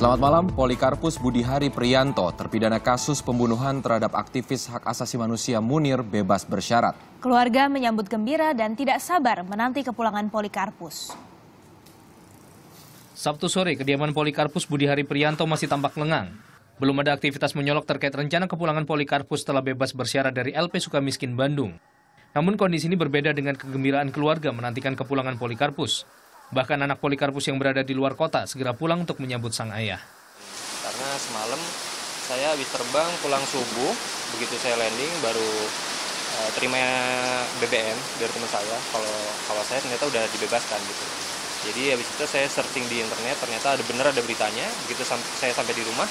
Selamat malam, Polikarpus Budihari Prianto, terpidana kasus pembunuhan terhadap aktivis hak asasi manusia Munir bebas bersyarat. Keluarga menyambut gembira dan tidak sabar menanti kepulangan Polikarpus. Sabtu sore, kediaman Polikarpus Budihari Prianto masih tampak lengang. Belum ada aktivitas menyolok terkait rencana kepulangan Polikarpus telah bebas bersyarat dari LP Sukamiskin Bandung. Namun kondisi ini berbeda dengan kegembiraan keluarga menantikan kepulangan Polikarpus. Bahkan anak Polikarpus yang berada di luar kota segera pulang untuk menyambut sang ayah. Karena semalam saya habis terbang pulang subuh, begitu saya landing baru uh, terima BBM dari teman saya. Kalau kalau saya ternyata udah dibebaskan gitu. Jadi habis itu saya searching di internet, ternyata ada bener ada beritanya. Begitu sam saya sampai di rumah,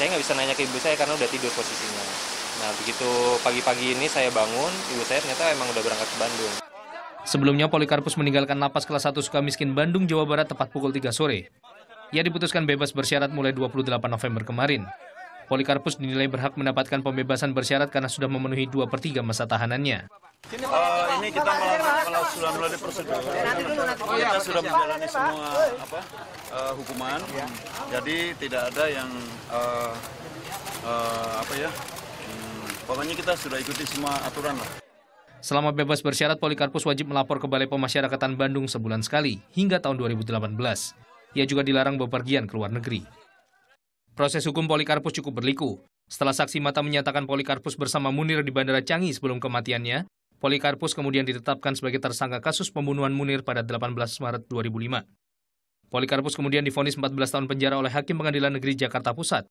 saya nggak bisa nanya ke ibu saya karena udah tidur posisinya. Nah begitu pagi-pagi ini saya bangun, ibu saya ternyata emang udah berangkat ke Bandung. Sebelumnya Polikarpus meninggalkan lapas kelas 1 miskin Bandung, Jawa Barat tepat pukul 3 sore. Ia diputuskan bebas bersyarat mulai 28 November kemarin. Polikarpus dinilai berhak mendapatkan pembebasan bersyarat karena sudah memenuhi 2 per 3 masa tahanannya. Uh, ini kita mau sudah melalui prosedur, kita sudah menjalani semua apa, uh, hukuman, jadi tidak ada yang uh, uh, apa ya, hmm, pokoknya kita sudah ikuti semua aturan lah. Selama bebas bersyarat, Polikarpus wajib melapor ke Balai Pemasyarakatan Bandung sebulan sekali hingga tahun 2018. Ia juga dilarang bepergian ke luar negeri. Proses hukum Polikarpus cukup berliku. Setelah saksi mata menyatakan Polikarpus bersama Munir di Bandara Canggih sebelum kematiannya, Polikarpus kemudian ditetapkan sebagai tersangka kasus pembunuhan Munir pada 18 Maret 2005. Polikarpus kemudian difonis 14 tahun penjara oleh Hakim Pengadilan Negeri Jakarta Pusat.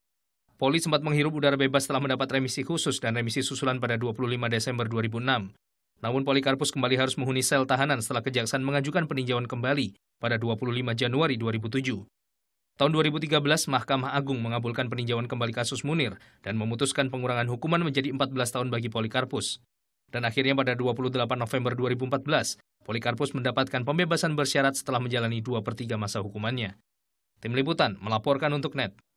Poli sempat menghirup udara bebas setelah mendapat remisi khusus dan remisi susulan pada 25 Desember 2006. Namun Polikarpus kembali harus menghuni sel tahanan setelah kejaksaan mengajukan peninjauan kembali pada 25 Januari 2007. Tahun 2013, Mahkamah Agung mengabulkan peninjauan kembali kasus Munir dan memutuskan pengurangan hukuman menjadi 14 tahun bagi Polikarpus. Dan akhirnya pada 28 November 2014, Polikarpus mendapatkan pembebasan bersyarat setelah menjalani 2 per 3 masa hukumannya. Tim Liputan melaporkan untuk NET.